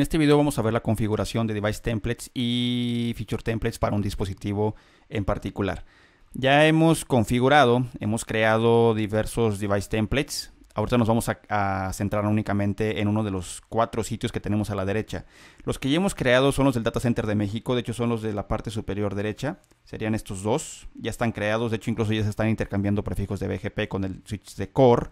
En este video vamos a ver la configuración de device templates y feature templates para un dispositivo en particular. Ya hemos configurado, hemos creado diversos device templates. Ahorita nos vamos a, centrar únicamente en uno de los cuatro sitios que tenemos a la derecha. Los que ya hemos creado son los del Data Center de México, de hecho son los de la parte superior derecha. Serían estos dos, ya están creados, de hecho incluso ya se están intercambiando prefijos de BGP con el switch de core.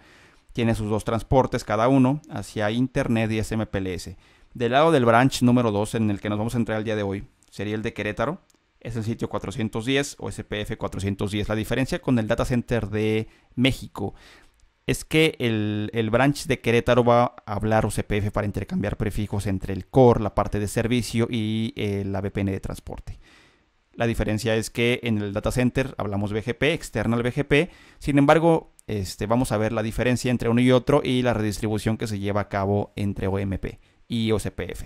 Tiene sus dos transportes cada uno hacia Internet y SMPLS. Del lado del branch número 2 en el que nos vamos a entrar el día de hoy, sería el de Querétaro. Es el sitio 410 o SPF 410. La diferencia con el data center de México es que el, branch de Querétaro va a hablar UCPF para intercambiar prefijos entre el core, la parte de servicio y eh, la VPN de transporte. La diferencia es que en el data center hablamos BGP, external BGP. Sin embargo, este, vamos a ver la diferencia entre uno y otro y la redistribución que se lleva a cabo entre OMP y OCPF.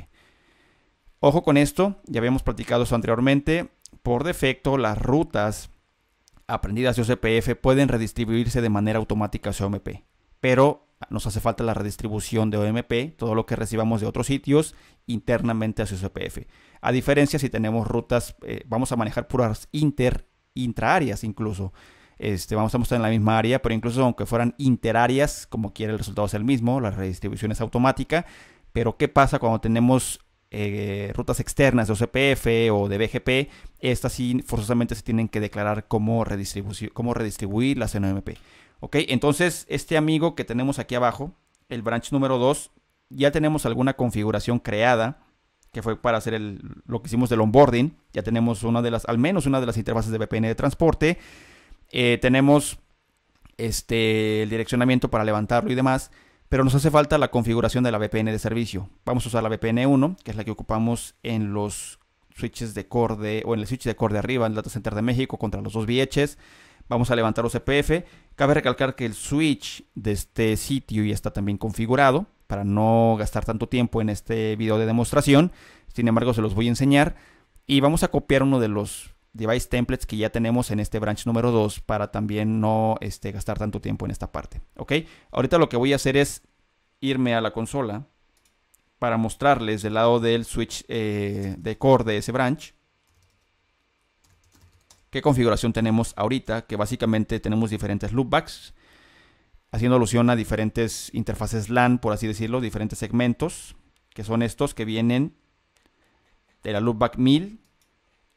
Ojo con esto, ya habíamos platicado eso anteriormente. Por defecto, las rutas aprendidas de OCPF pueden redistribuirse de manera automática hacia OMP, pero nos hace falta la redistribución de OMP, todo lo que recibamos de otros sitios internamente hacia OCPF. A diferencia si tenemos rutas, eh, vamos a manejar puras inter, intra áreas incluso. Este, vamos a mostrar en la misma área, pero incluso aunque fueran áreas, como quiera el resultado es el mismo, la redistribución es automática. Pero ¿qué pasa cuando tenemos eh, rutas externas de OCPF o de BGP? Estas sí forzosamente se tienen que declarar como, como redistribuir las NMP. ¿Ok? Entonces, este amigo que tenemos aquí abajo, el branch número 2, ya tenemos alguna configuración creada que fue para hacer lo que hicimos del onboarding. Ya tenemos una de las, al menos una de las interfaces de VPN de transporte. Eh, tenemos este, el direccionamiento para levantarlo y demás pero nos hace falta la configuración de la VPN de servicio. Vamos a usar la VPN 1, que es la que ocupamos en los switches de core o en el switch de core de arriba, en el data center de México contra los dos VHs. Vamos a levantar los CPF. Cabe recalcar que el switch de este sitio ya está también configurado para no gastar tanto tiempo en este video de demostración. Sin embargo, se los voy a enseñar. Y vamos a copiar uno de los device templates que ya tenemos en este branch número 2 para también no este, gastar tanto tiempo en esta parte. ¿Ok? Ahorita lo que voy a hacer es irme a la consola para mostrarles del lado del switch eh, de core de ese branch. ¿Qué configuración tenemos ahorita? Que básicamente tenemos diferentes loopbacks, haciendo alusión a diferentes interfaces LAN, por así decirlo, diferentes segmentos, que son estos que vienen de la loopback 1000,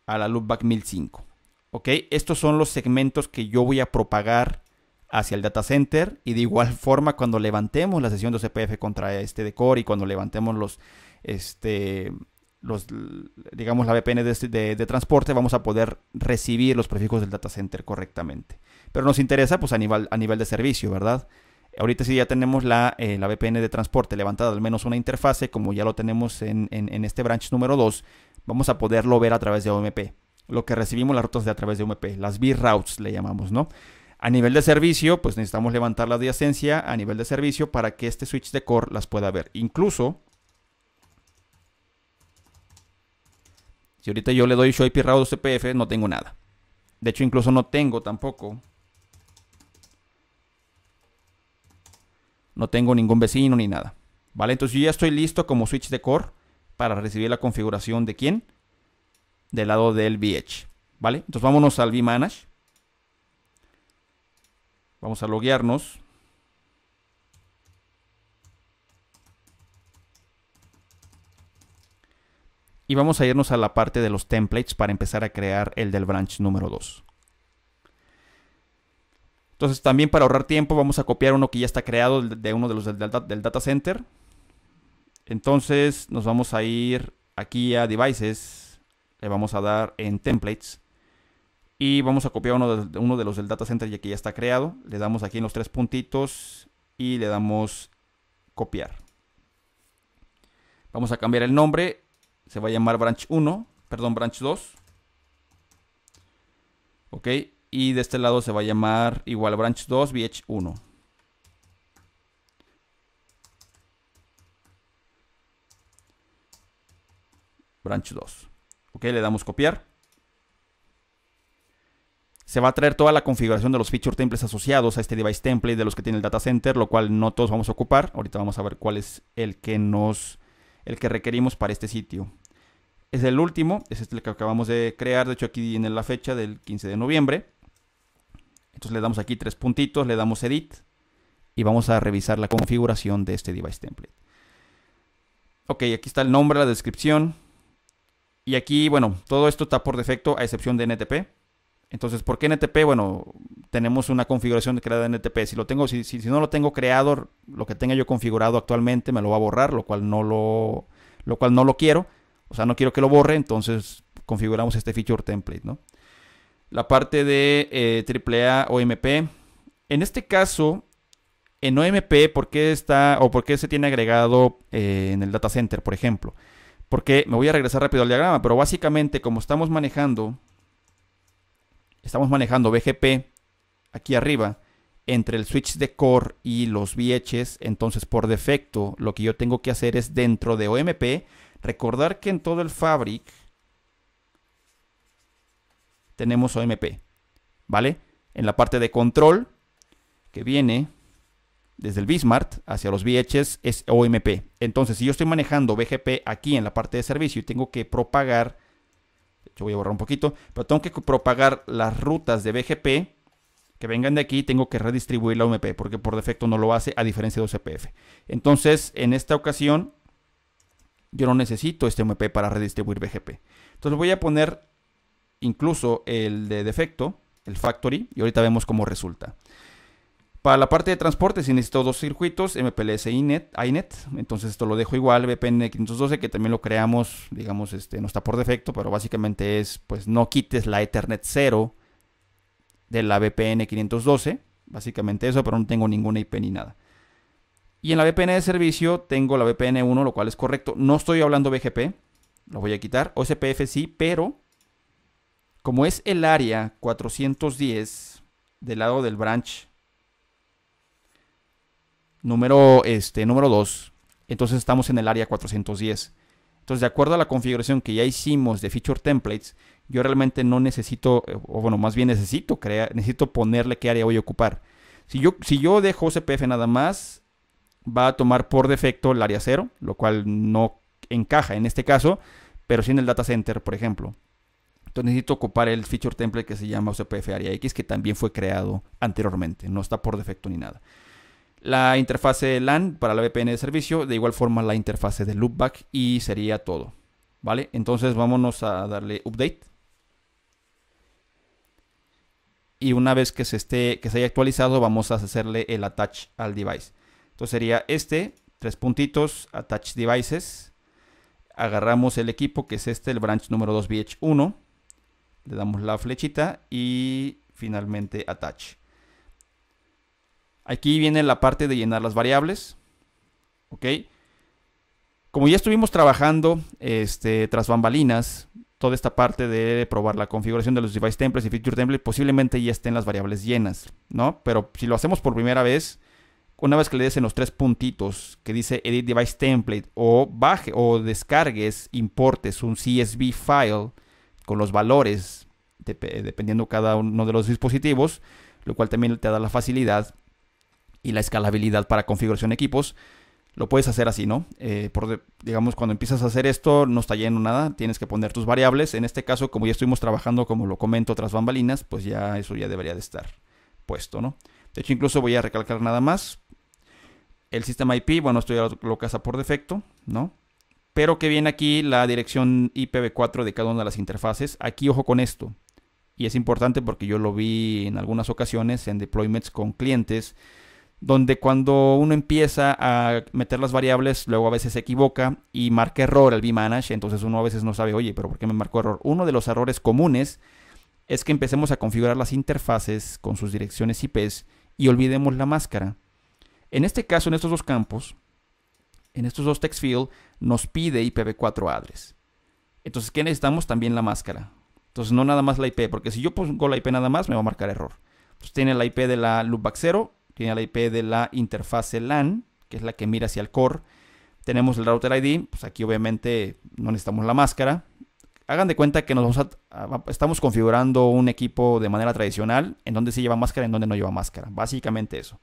a la Loopback 1005. ¿Ok? Estos son los segmentos que yo voy a propagar hacia el data center y de igual forma cuando levantemos la sesión de CPF contra este decor y cuando levantemos los, este, los digamos la VPN este, de, transporte vamos a poder recibir los prefijos del data center correctamente. Pero nos interesa pues a nivel, a nivel de servicio, ¿verdad? Ahorita si ya tenemos la, eh, VPN de transporte levantada, al menos una interfase, como ya lo tenemos en, en este branch número 2, vamos a poderlo ver a través de OMP. Lo que recibimos las rutas de a través de OMP, las B-routes le llamamos, ¿no? A nivel de servicio, pues necesitamos levantar la adyacencia a nivel de servicio para que este switch de core las pueda ver. Incluso, si ahorita yo le doy show IP route CPF, no tengo nada. De hecho, incluso no tengo tampoco. No tengo ningún vecino ni nada. ¿Vale? Entonces yo ya estoy listo como switch de core para recibir la configuración de quién? Del lado del VH. ¿Vale? Entonces vámonos al vManage. Vamos a loguearnos. Y vamos a irnos a la parte de los templates para empezar a crear el del branch número 2. Entonces también para ahorrar tiempo vamos a copiar uno que ya está creado de uno de los del data center. Entonces nos vamos a ir aquí a Devices, le vamos a dar en Templates y vamos a copiar uno de, uno de los del Data Center ya que ya está creado. Le damos aquí en los tres puntitos y le damos copiar. Vamos a cambiar el nombre, se va a llamar Branch 1, perdón, Branch 2. Ok, y de este lado se va a llamar igual Branch 2 VH1. branch 2. Ok, le damos copiar. Se va a traer toda la configuración de los feature templates asociados a este device template de los que tiene el data center, lo cual no todos vamos a ocupar. Ahorita vamos a ver cuál es el que nos el que requerimos para este sitio. Es el último, es este que acabamos de crear, de hecho aquí viene la fecha del 15 de noviembre. Entonces le damos aquí tres puntitos, le damos edit y vamos a revisar la configuración de este device template. Ok, aquí está el nombre, la descripción, y aquí, bueno, todo esto está por defecto a excepción de NTP. Entonces, ¿por qué NTP? Bueno, tenemos una configuración creada en NTP. Si lo tengo, si, no lo tengo creado, lo que tenga yo configurado actualmente me lo va a borrar, lo cual no lo, lo cual no lo quiero. O sea, no quiero que lo borre, entonces configuramos este feature template, ¿no? La parte de eh, AAA OMP. En este caso, en OMP, ¿por qué está o por qué se tiene agregado eh, en el data center, por ejemplo? Porque me voy a regresar rápido al diagrama, pero básicamente como estamos manejando, estamos manejando BGP aquí arriba entre el switch de core y los VHs, entonces por defecto lo que yo tengo que hacer es dentro de OMP, recordar que en todo el fabric tenemos OMP, ¿vale? En la parte de control que viene desde el BISMART hacia los VHs es OMP. Entonces, si yo estoy manejando BGP aquí en la parte de servicio y tengo que propagar, yo voy a borrar un poquito, pero tengo que propagar las rutas de BGP que vengan de aquí, tengo que redistribuir la OMP, porque por defecto no lo hace, a diferencia de OCPF. Entonces, en esta ocasión, yo no necesito este OMP para redistribuir BGP. Entonces voy a poner incluso el de defecto, el factory, y ahorita vemos cómo resulta. Para la parte de transporte sí necesito dos circuitos, MPLS y e INET, e Entonces esto lo dejo igual, VPN 512, que también lo creamos, digamos, este, no está por defecto, pero básicamente es, pues no quites la Ethernet 0 de la VPN 512. Básicamente eso, pero no tengo ninguna IP ni nada. Y en la VPN de servicio tengo la VPN 1, lo cual es correcto. No estoy hablando BGP, lo voy a quitar. OSPF sí, pero como es el área 410 del lado del branch número, este, número 2, entonces estamos en el área 410. Entonces, de acuerdo a la configuración que ya hicimos de feature templates, yo realmente no necesito, eh, o bueno, más bien necesito crear, necesito ponerle qué área voy a ocupar. Si yo, si yo dejo CPF nada más, va a tomar por defecto el área 0, lo cual no encaja en este caso, pero si en el data center, por ejemplo. Entonces necesito ocupar el feature template que se llama CPF área X, que también fue creado anteriormente, no está por defecto ni nada la interfase LAN para la VPN de servicio, de igual forma la interfase de loopback y sería todo. ¿Vale? Entonces vámonos a darle update. Y una vez que se, esté, que se haya actualizado, vamos a hacerle el attach al device. Entonces sería este, tres puntitos, attach devices. Agarramos el equipo que es este, el branch número 2 VH1. Le damos la flechita y finalmente attach. Aquí viene la parte de llenar las variables. ¿Ok? Como ya estuvimos trabajando este, tras bambalinas, toda esta parte de probar la configuración de los device templates y feature templates, posiblemente ya estén las variables llenas, ¿no? Pero si lo hacemos por primera vez, una vez que le des en los tres puntitos que dice edit device template o baje o descargues, importes un CSV file con los valores de, dependiendo cada uno de los dispositivos, lo cual también te da la facilidad y la escalabilidad para configuración de equipos. Lo puedes hacer así, ¿no? Eh, digamos, cuando empiezas a hacer esto, no está lleno nada, tienes que poner tus variables. En este caso, como ya estuvimos trabajando, como lo comento, otras bambalinas, pues ya eso ya debería de estar puesto, ¿no? De hecho, incluso voy a recalcar nada más. El sistema IP, bueno, esto ya lo, lo casa por defecto, ¿no? Pero que viene aquí la dirección IPv4 de cada una de las interfaces. Aquí, ojo con esto. Y es importante porque yo lo vi en algunas ocasiones en deployments con clientes donde cuando uno empieza a meter las variables, luego a veces se equivoca y marca error el vManage, entonces uno a veces no sabe, oye, pero ¿por qué me marcó error? Uno de los errores comunes es que empecemos a configurar las interfaces con sus direcciones IPs y olvidemos la máscara. En este caso, en estos dos campos, en estos dos text field, nos pide IPv4 address. Entonces, ¿qué necesitamos? También la máscara. Entonces, no nada más la IP, porque si yo pongo la IP nada más, me va a marcar error. Entonces, pues, tiene la IP de la loopback 0 tiene la IP de la interfase LAN, que es la que mira hacia el core. Tenemos el router ID, pues aquí obviamente no necesitamos la máscara. Hagan de cuenta que nos estamos configurando un equipo de manera tradicional, en donde se lleva máscara, y en donde no lleva máscara. Básicamente eso.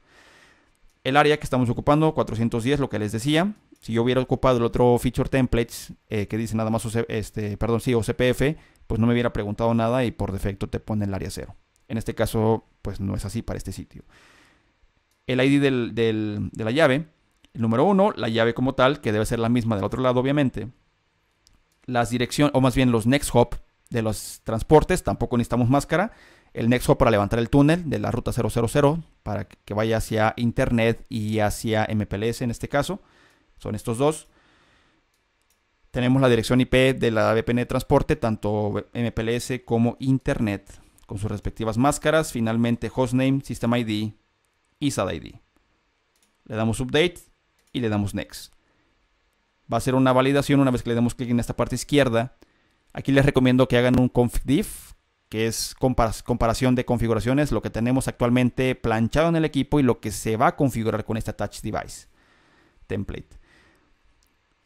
El área que estamos ocupando, 410, lo que les decía. Si yo hubiera ocupado el otro feature templates eh, que dice nada más este, perdón, sí, OCPF, pues no me hubiera preguntado nada y por defecto te pone el área 0. En este caso, pues no es así para este sitio el ID de la llave. El número uno, la llave como tal, que debe ser la misma del otro lado, obviamente. Las direcciones, o más bien los next hop de los transportes, tampoco necesitamos máscara. El next hop para levantar el túnel de la ruta 000 para que vaya hacia internet y hacia MPLS en este caso. Son estos dos. Tenemos la dirección IP de la VPN de transporte, tanto MPLS como internet, con sus respectivas máscaras. Finalmente, hostname, system ID, a ID. Le damos update y le damos next. Va a ser una validación una vez que le demos clic en esta parte izquierda. Aquí les recomiendo que hagan un config diff, que es comparación de configuraciones, lo que tenemos actualmente planchado en el equipo y lo que se va a configurar con este touch device template.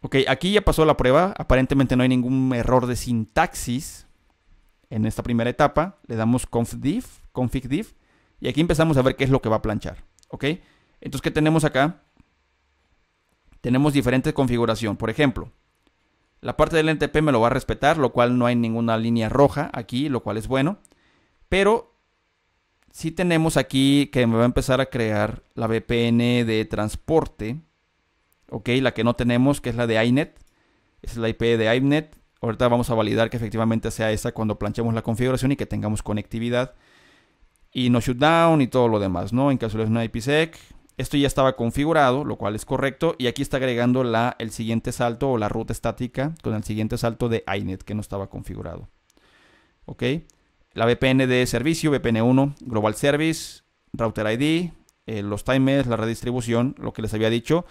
Ok, aquí ya pasó la prueba. Aparentemente no hay ningún error de sintaxis en esta primera etapa. Le damos conf diff, config diff y aquí empezamos a ver qué es lo que va a planchar. ¿Ok? Entonces, ¿qué tenemos acá? Tenemos diferentes configuraciones, Por ejemplo, la parte del NTP me lo va a respetar, lo cual no hay ninguna línea roja aquí, lo cual es bueno. Pero si tenemos aquí que me va a empezar a crear la VPN de transporte. Ok, la que no tenemos, que es la de INET. es la IP de INET. Ahorita vamos a validar que efectivamente sea esa cuando planchemos la configuración y que tengamos conectividad y no shutdown y todo lo demás, ¿no? En caso de una IPsec, esto ya estaba configurado, lo cual es correcto, y aquí está agregando la, el siguiente salto o la ruta estática con el siguiente salto de INET que no estaba configurado. ¿Ok? La VPN de servicio, VPN1, Global Service, Router ID, eh, los timers, la redistribución, lo que les había dicho,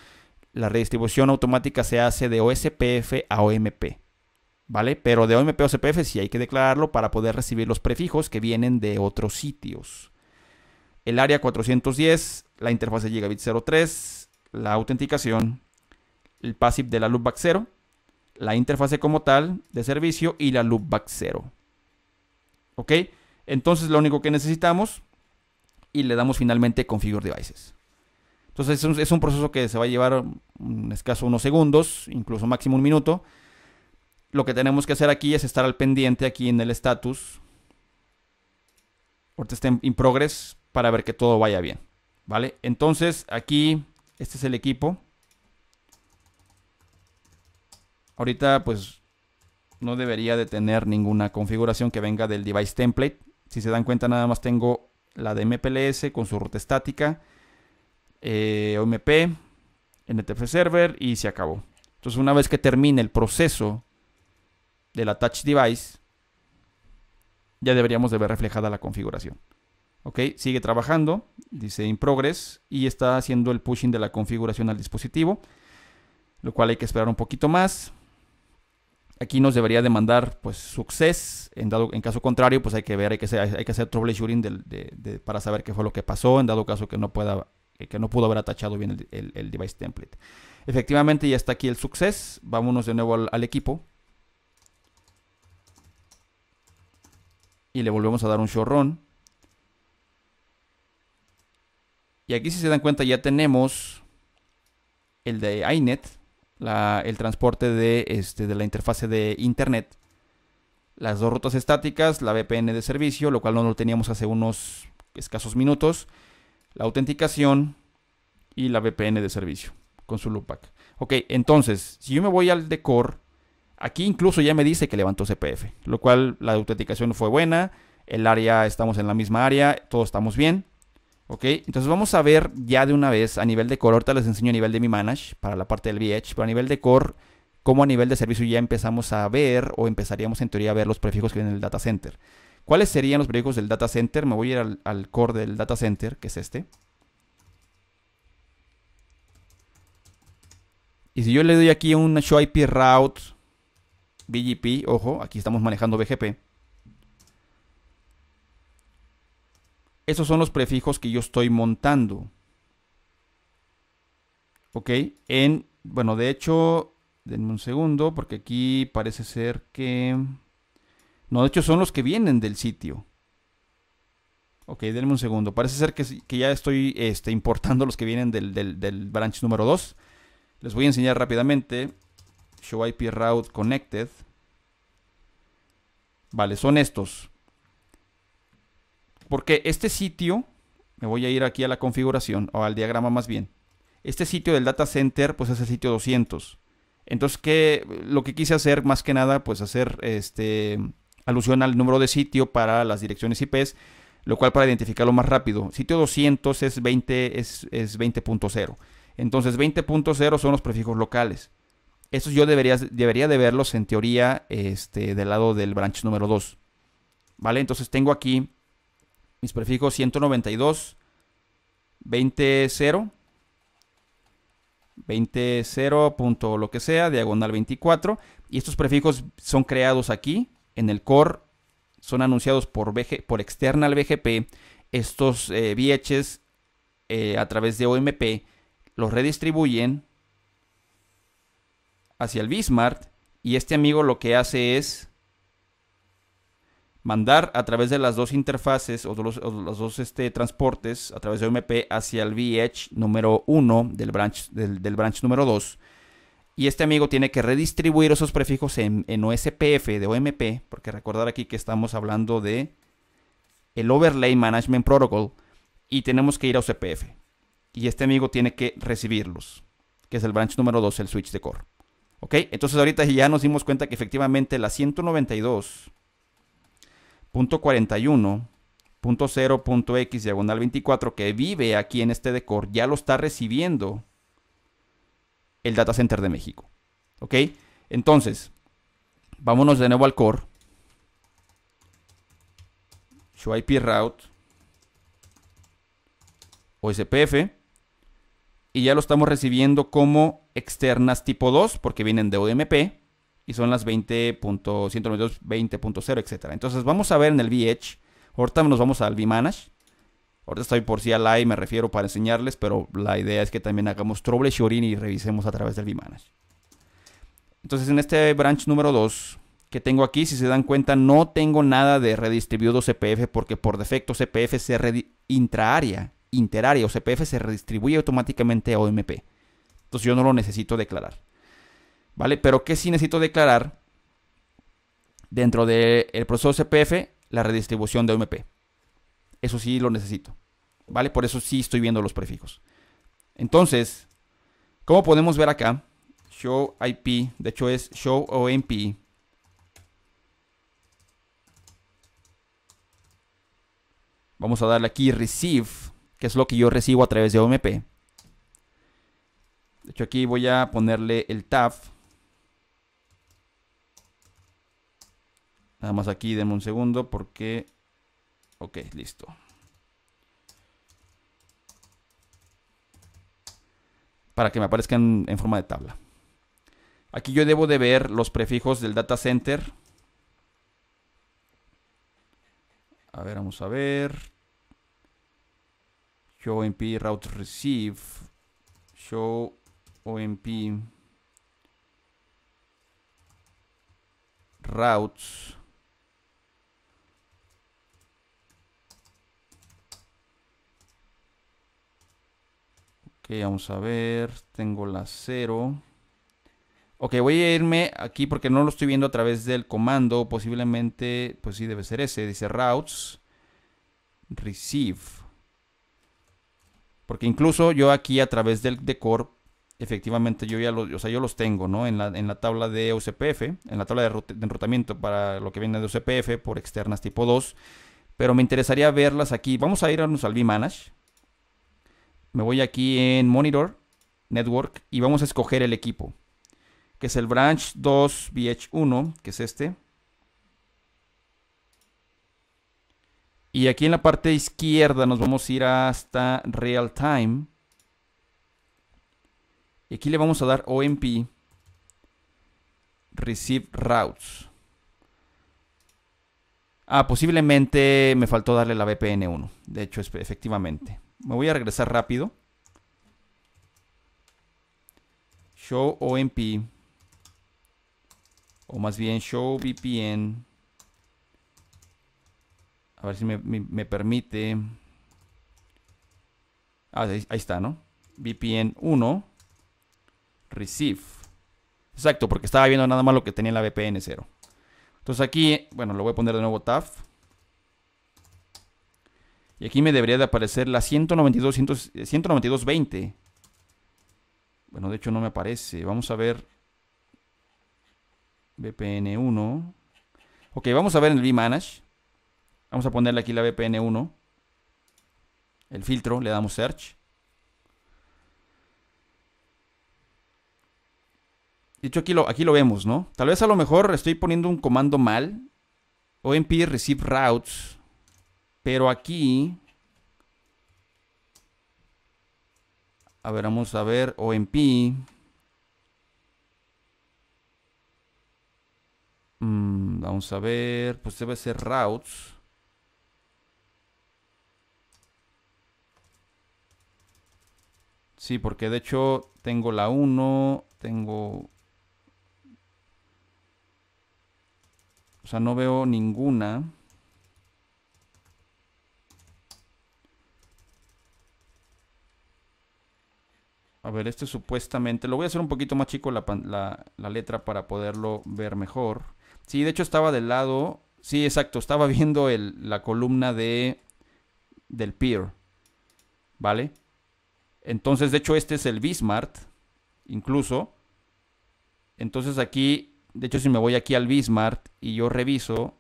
la redistribución automática se hace de OSPF a OMP. ¿vale? Pero de OMP o CPF si hay que declararlo para poder recibir los prefijos que vienen de otros sitios. El área 410, la interfaz de Gigabit 03, la autenticación, el passive de la loopback 0, la interfase como tal de servicio y la loopback 0. ¿Ok? Entonces lo único que necesitamos y le damos finalmente configure devices. Entonces es un, proceso que se va a llevar un escaso unos segundos, incluso máximo un minuto lo que tenemos que hacer aquí es estar al pendiente aquí en el status. Ahorita está en progress para ver que todo vaya bien. ¿Vale? Entonces aquí, este es el equipo. Ahorita pues no debería de tener ninguna configuración que venga del device template. Si se dan cuenta nada más tengo la de MPLS con su ruta estática, eh, OMP, NTF Server y se acabó. Entonces una vez que termine el proceso de la Touch Device, ya deberíamos de ver reflejada la configuración. Ok, sigue trabajando, dice in progress y está haciendo el pushing de la configuración al dispositivo, lo cual hay que esperar un poquito más. Aquí nos debería demandar pues success, en, dado, en caso contrario pues hay que ver, hay que hacer, hay que hacer troubleshooting para saber qué fue lo que pasó, en dado caso que no pueda eh, que no pudo haber atachado bien el, device template. Efectivamente ya está aquí el success, vámonos de nuevo al equipo y le volvemos a dar un chorrón. Y aquí si se dan cuenta ya tenemos el de INET, el transporte de, este, de la interfase de Internet. Las dos rutas estáticas, la VPN de servicio, lo cual no lo teníamos hace unos escasos minutos. La autenticación y la VPN de servicio con su loopback. Ok, entonces, si yo me voy al decor Aquí incluso ya me dice que levantó CPF, lo cual la autenticación fue buena, el área estamos en la misma área, todos estamos bien. ¿Ok? Entonces vamos a ver ya de una vez a nivel de core, ahorita les enseño a nivel de mi manage para la parte del VH, pero a nivel de core, como a nivel de servicio ya empezamos a ver o empezaríamos en teoría a ver los prefijos que en el data center. ¿Cuáles serían los prefijos del data center? Me voy a ir al, al core del data center, que es este. Y si yo le doy aquí un show IP route BGP, ojo, aquí estamos manejando BGP. Esos son los prefijos que yo estoy montando. ¿Ok? En, bueno, de hecho, denme un segundo, porque aquí parece ser que... No, de hecho son los que vienen del sitio. Ok, denme un segundo. Parece ser que, que ya estoy este, importando los que vienen del, del, del branch número 2. Les voy a enseñar rápidamente Show IP Route Connected. Vale, son estos. Porque este sitio, me voy a ir aquí a la configuración, o al diagrama más bien. Este sitio del data center, pues es el sitio 200. Entonces, que lo que quise hacer más que nada, pues hacer este, alusión al número de sitio para las direcciones IPs, lo cual para identificarlo más rápido. Sitio 200 es 20.0. Es, es Entonces, 20.0 son los prefijos locales. Estos yo debería, debería de verlos en teoría este, del lado del branch número 2. ¿Vale? Entonces tengo aquí mis prefijos 192, 20, 0, 20, 0, punto lo que sea, diagonal 24. Y estos prefijos son creados aquí en el core, son anunciados por, por external BGP. Estos eh, eh, a través de OMP los redistribuyen hacia el Bismarck y este amigo lo que hace es mandar a través de las dos interfaces o, los, dos este, transportes a través de OMP hacia el VH número 1 del branch, del, branch número 2. Y este amigo tiene que redistribuir esos prefijos en, en, OSPF de OMP, porque recordar aquí que estamos hablando de el Overlay Management Protocol y tenemos que ir a OSPF Y este amigo tiene que recibirlos, que es el branch número 2, el switch de core. ¿Ok? Entonces ahorita ya nos dimos cuenta que efectivamente la 192.41.0.x diagonal 24 que vive aquí en este decor ya lo está recibiendo el data center de México. ¿Ok? Entonces, vámonos de nuevo al core. Show IP route. OSPF y ya lo estamos recibiendo como externas tipo 2 porque vienen de OMP y son las 20.192, 20.0, etc. Entonces vamos a ver en el VH, ahorita nos vamos al VManage. Ahorita estoy por si al y me refiero para enseñarles, pero la idea es que también hagamos troubleshooting y revisemos a través del VManage. Entonces en este branch número 2 que tengo aquí, si se dan cuenta, no tengo nada de redistribuido CPF porque por defecto CPF se área interaria o CPF se redistribuye automáticamente a OMP. Entonces yo no lo necesito declarar. ¿Vale? Pero que sí necesito declarar dentro del proceso CPF la redistribución de OMP. Eso sí lo necesito. ¿Vale? Por eso sí estoy viendo los prefijos. Entonces, como podemos ver acá, show IP, de hecho es show OMP. Vamos a darle aquí receive que es lo que yo recibo a través de OMP. De hecho, aquí voy a ponerle el tab. Nada más aquí, denme un segundo porque... Ok, listo. Para que me aparezcan en forma de tabla. Aquí yo debo de ver los prefijos del data center. A ver, vamos a ver show omp route receive, show OMP routes. Ok, vamos a ver. Tengo la 0. Ok, voy a irme aquí porque no lo estoy viendo a través del comando. Posiblemente, pues sí, debe ser ese. Dice routes receive. Porque incluso yo aquí a través del decor, efectivamente yo ya los, yo los tengo, ¿no? En la, tabla de UCPF, en la tabla de, enrutamiento para lo que viene de UCPF por externas tipo 2. Pero me interesaría verlas aquí. Vamos a irnos al VManage. Me voy aquí en Monitor, Network, y vamos a escoger el equipo. Que es el Branch 2 bh 1 que es este. Y aquí en la parte izquierda nos vamos a ir hasta Real Time. Y aquí le vamos a dar OMP Receive Routes. Ah, posiblemente me faltó darle la VPN 1. De hecho, efectivamente. Me voy a regresar rápido. Show OMP. O más bien, show VPN a ver si me, permite. Ah, ahí, está, ¿no? VPN 1. Receive. Exacto, porque estaba viendo nada más lo que tenía la VPN 0. Entonces aquí, bueno, lo voy a poner de nuevo TAF. Y aquí me debería de aparecer la 192, 192.20. Bueno, de hecho no me aparece. Vamos a ver. VPN 1. Ok, vamos a ver en el VManage. Vamos a ponerle aquí la VPN 1. El filtro, le damos search. Dicho aquí lo, aquí lo vemos, ¿no? Tal vez a lo mejor estoy poniendo un comando mal. OMP receive routes. Pero aquí. A ver, vamos a ver. OMP. Mm, vamos a ver. Pues debe ser routes. Sí, porque de hecho tengo la 1, tengo... O sea, no veo ninguna. A ver, este supuestamente... Lo voy a hacer un poquito más chico la, letra para poderlo ver mejor. Sí, de hecho estaba del lado... Sí, exacto, estaba viendo la columna de del peer. ¿Vale? Entonces, de hecho, este es el Bismarck, incluso. Entonces aquí, de hecho, si me voy aquí al Bismarck y yo reviso,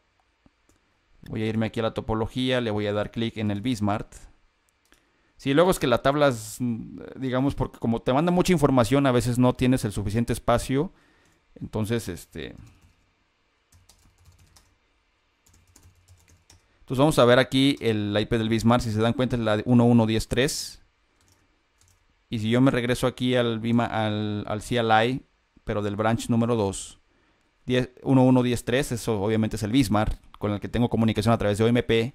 voy a irme aquí a la topología, le voy a dar clic en el Bismarck. Si luego es que la tabla, es, mm, digamos, porque como te manda mucha información, a veces no tienes el suficiente espacio. Entonces, este... Entonces vamos a ver aquí el IP del Bismarck, si se dan cuenta es la 11103. Y si yo me regreso aquí al, Bima, al, CLI, pero del branch número 2, 1113 eso obviamente es el Bismarck, con el que tengo comunicación a través de OMP,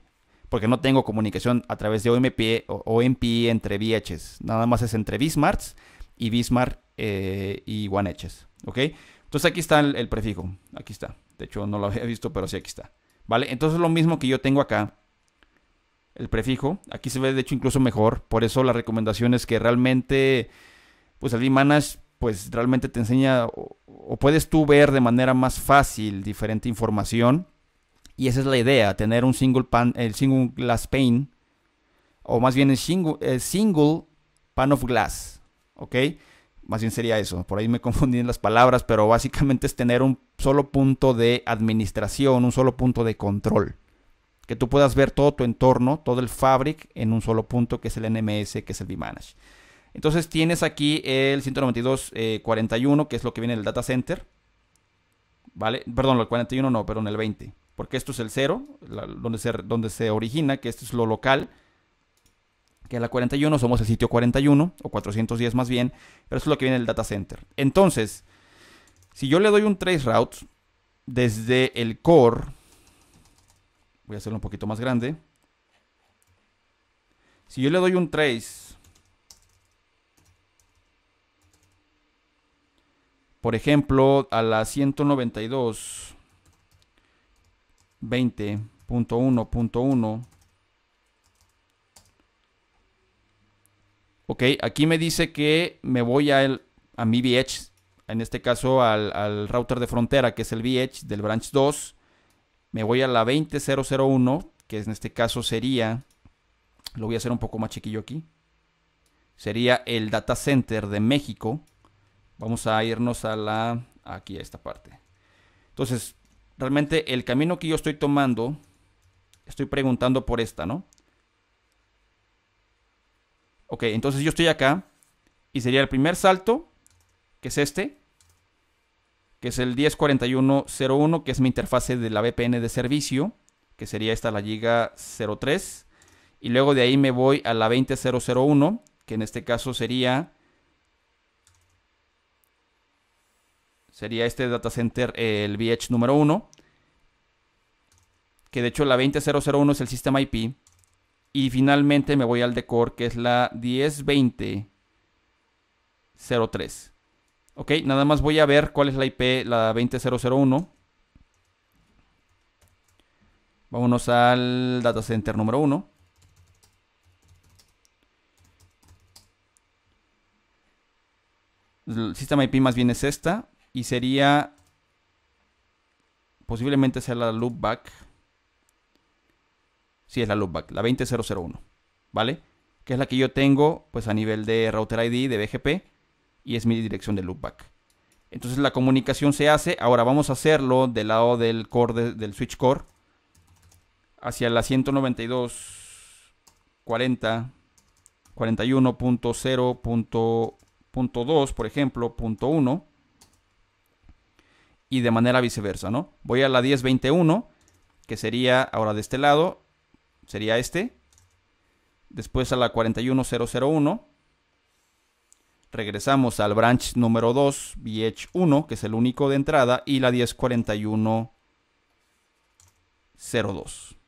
porque no tengo comunicación a través de OMP o OMP entre VHs, nada más es entre Bismarcks y Bismarck eh, y OneHs, ¿ok? Entonces aquí está el, el prefijo, aquí está, de hecho no lo había visto, pero sí aquí está, ¿vale? Entonces lo mismo que yo tengo acá, el prefijo. Aquí se ve de hecho incluso mejor. Por eso la recomendación es que realmente, pues el v manage pues realmente te enseña o, puedes tú ver de manera más fácil diferente información. Y esa es la idea, tener un single pan, el single glass pane, o más bien el single, el single pan of glass, ¿ok? Más bien sería eso, por ahí me confundí en las palabras, pero básicamente es tener un solo punto de administración, un solo punto de control que tú puedas ver todo tu entorno, todo el fabric en un solo punto, que es el NMS, que es el vManage. Entonces tienes aquí el 192.41, eh, que es lo que viene del data center. ¿Vale? Perdón, el 41 no, en el 20. Porque esto es el 0, donde, se, donde se origina, que esto es lo local. Que la 41 somos el sitio 41, o 410 más bien. Pero eso es lo que viene del data center. Entonces, si yo le doy un trace route desde el core Voy a hacerlo un poquito más grande. Si yo le doy un trace, por ejemplo, a la 192, 20.1.1, ok, aquí me dice que me voy a, el, a mi VH, en este caso al, al router de frontera, que es el VH del branch 2, me voy a la 20001, que en este caso sería, lo voy a hacer un poco más chiquillo aquí, sería el data center de México. Vamos a irnos a la, aquí a esta parte. Entonces, realmente el camino que yo estoy tomando, estoy preguntando por esta, ¿no? Ok, entonces yo estoy acá y sería el primer salto, que es este, que es el 104101, que es mi interfase de la VPN de servicio, que sería esta la Giga 03. Y luego de ahí me voy a la 20001, que en este caso sería... Sería este data center, el VH número 1. Que de hecho la 20001 es el sistema IP. Y finalmente me voy al decor, que es la 102003. Ok, nada más voy a ver cuál es la IP, la 20001. Vámonos al data center número 1. El sistema IP más bien es esta. Y sería. Posiblemente sea la loopback. Sí, es la loopback, la 20001. ¿Vale? Que es la que yo tengo, pues a nivel de router ID, de BGP y es mi dirección de loopback. Entonces la comunicación se hace. Ahora vamos a hacerlo del lado del core del switch core hacia la 192 por ejemplo, 1 y de manera viceversa, ¿no? Voy a la 1021 que sería ahora de este lado, sería este. Después a la 41001 Regresamos al branch número 2, vh 1 que es el único de entrada, y la 104102.